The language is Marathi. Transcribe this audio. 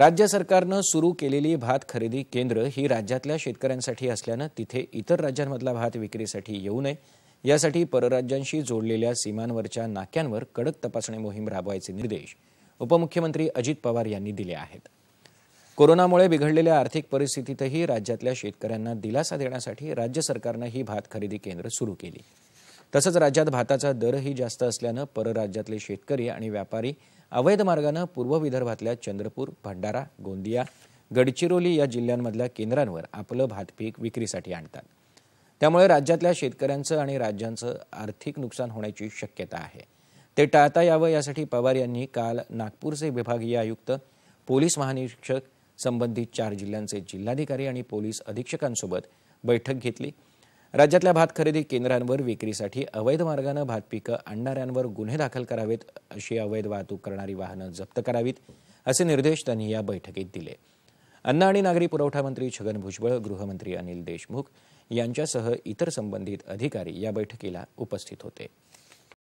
राज्य सरकारनं सुरू केलेली भात खरेदी केंद्र ही राज्यातल्या शेतकऱ्यांसाठी असल्यानं तिथे इतर राज्यांमधला भात विक्रीसाठी येऊ नये यासाठी परराज्यांशी जोडलेल्या सीमांवरच्या नाक्यांवर कडक तपासणी मोहीम राबवायचे निर्देश उपमुख्यमंत्री अजित पवार यांनी दिले आहेत कोरोनामुळे बिघडलेल्या आर्थिक परिस्थितीतही राज्यातल्या शेतकऱ्यांना दिलासा देण्यासाठी राज्य सरकारनं ही भात खरेदी केंद्र सुरू केली तसंच राज्यात भाताचा दरही जास्त असल्यानं परराज्यातले शेतकरी आणि व्यापारी अवैध मार्गानं पूर्व विदर्भातल्या चंद्रपूर भंडारा गोंदिया गडचिरोली या जिल्ह्यांमधल्या केंद्रांवर आपलं भातपीक विक्रीसाठी आणतात त्यामुळे राज्यातल्या शेतकऱ्यांचं आणि राज्यांचं आर्थिक नुकसान होण्याची शक्यता आहे ते टाळता यावं यासाठी पवार यांनी काल नागपूरचे विभागीय आयुक्त पोलीस महानिरीक्षक संबंधित चार जिल्ह्यांचे जिल्हाधिकारी आणि पोलीस अधीक्षकांसोबत बैठक घेतली राज्यातल्या भात खरेदी केंद्रांवर विक्रीसाठी अवैध मार्गानं भात पिकं आणणाऱ्यांवर गुन्हे दाखल करावेत अशी अवैध वाहतूक करणारी वाहनं जप्त करावीत असे निर्देश त्यांनी या बैठकीत दिले अन्न आणि नागरी पुरवठा मंत्री छगन भुजबळ गृहमंत्री अनिल देशमुख यांच्यासह इतर संबंधित अधिकारी या बैठकीला उपस्थित होते